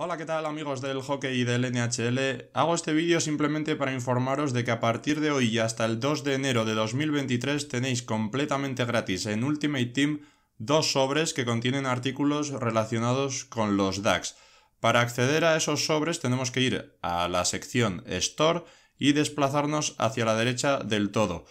Hola, ¿qué tal amigos del hockey y del NHL? Hago este vídeo simplemente para informaros de que a partir de hoy y hasta el 2 de enero de 2023 tenéis completamente gratis en Ultimate Team dos sobres que contienen artículos relacionados con los DAX. Para acceder a esos sobres tenemos que ir a la sección Store y desplazarnos hacia la derecha del todo.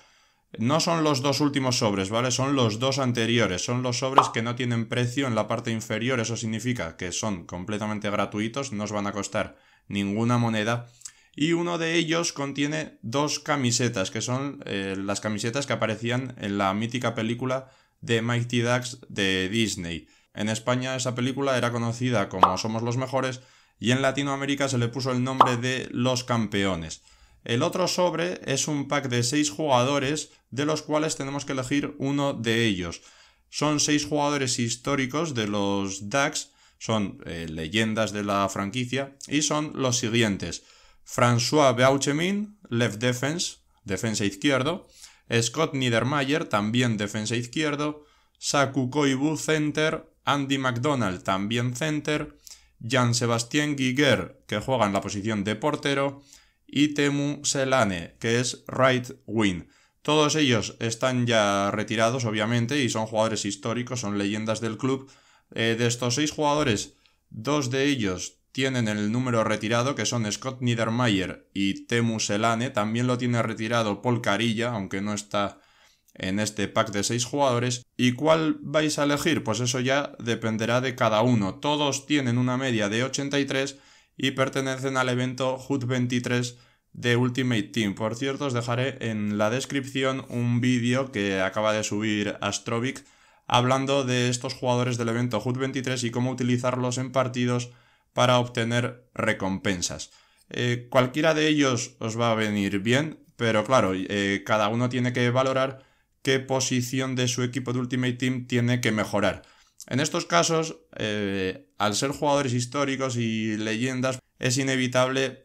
No son los dos últimos sobres, ¿vale? Son los dos anteriores. Son los sobres que no tienen precio en la parte inferior. Eso significa que son completamente gratuitos, no os van a costar ninguna moneda. Y uno de ellos contiene dos camisetas, que son eh, las camisetas que aparecían en la mítica película de Mighty Ducks de Disney. En España esa película era conocida como Somos los Mejores y en Latinoamérica se le puso el nombre de Los Campeones. El otro sobre es un pack de seis jugadores de los cuales tenemos que elegir uno de ellos. Son seis jugadores históricos de los DAX, son eh, leyendas de la franquicia y son los siguientes. François Beauchemin, left defense, defensa izquierdo. Scott Niedermayer, también defensa izquierdo. Saku Koibu, center. Andy McDonald, también center. Jan sebastien Guiguer, que juega en la posición de portero y Temu Selane, que es right wing. Todos ellos están ya retirados, obviamente, y son jugadores históricos, son leyendas del club. Eh, de estos seis jugadores, dos de ellos tienen el número retirado, que son Scott Niedermayer y Temu Selane. También lo tiene retirado Paul Carilla, aunque no está en este pack de seis jugadores. ¿Y cuál vais a elegir? Pues eso ya dependerá de cada uno. Todos tienen una media de 83 y pertenecen al evento HUD 23 de Ultimate Team. Por cierto, os dejaré en la descripción un vídeo que acaba de subir Astrovic hablando de estos jugadores del evento HUD 23 y cómo utilizarlos en partidos para obtener recompensas. Eh, cualquiera de ellos os va a venir bien, pero claro, eh, cada uno tiene que valorar qué posición de su equipo de Ultimate Team tiene que mejorar. En estos casos, eh, al ser jugadores históricos y leyendas, es inevitable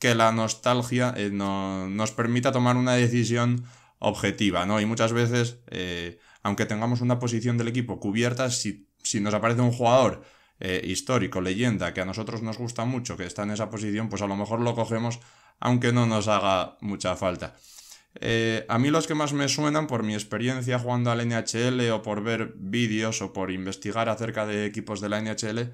que la nostalgia eh, nos permita tomar una decisión objetiva, ¿no? Y muchas veces, eh, aunque tengamos una posición del equipo cubierta, si, nos aparece un jugador histórico, leyenda, que a nosotros nos gusta mucho, que está en esa posición, pues a lo mejor lo cogemos, aunque no nos haga mucha falta. Eh, a mí los que más me suenan por mi experiencia jugando al NHL o por ver vídeos o por investigar acerca de equipos de la NHL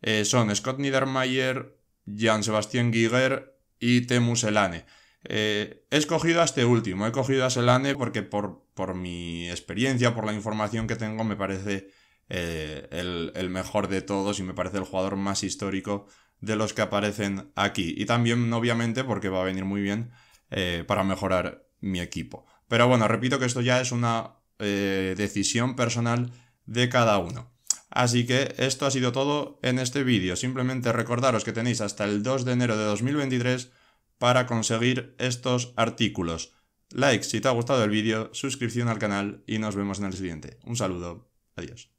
eh, son Scott Niedermayer, Jan Sebastián Giger y Temu Selane. Eh, he escogido a este último, he cogido a Selane porque por, por mi experiencia, por la información que tengo, me parece el, mejor de todos y me parece el jugador más histórico de los que aparecen aquí. Y también, obviamente, porque va a venir muy bien para mejorar mi equipo. Pero bueno, repito que esto ya es una eh, decisión personal de cada uno. Así que esto ha sido todo en este vídeo. Simplemente recordaros que tenéis hasta el 2 de enero de 2023 para conseguir estos artículos. Like si te ha gustado el vídeo, suscripción al canal y nos vemos en el siguiente. Un saludo, adiós.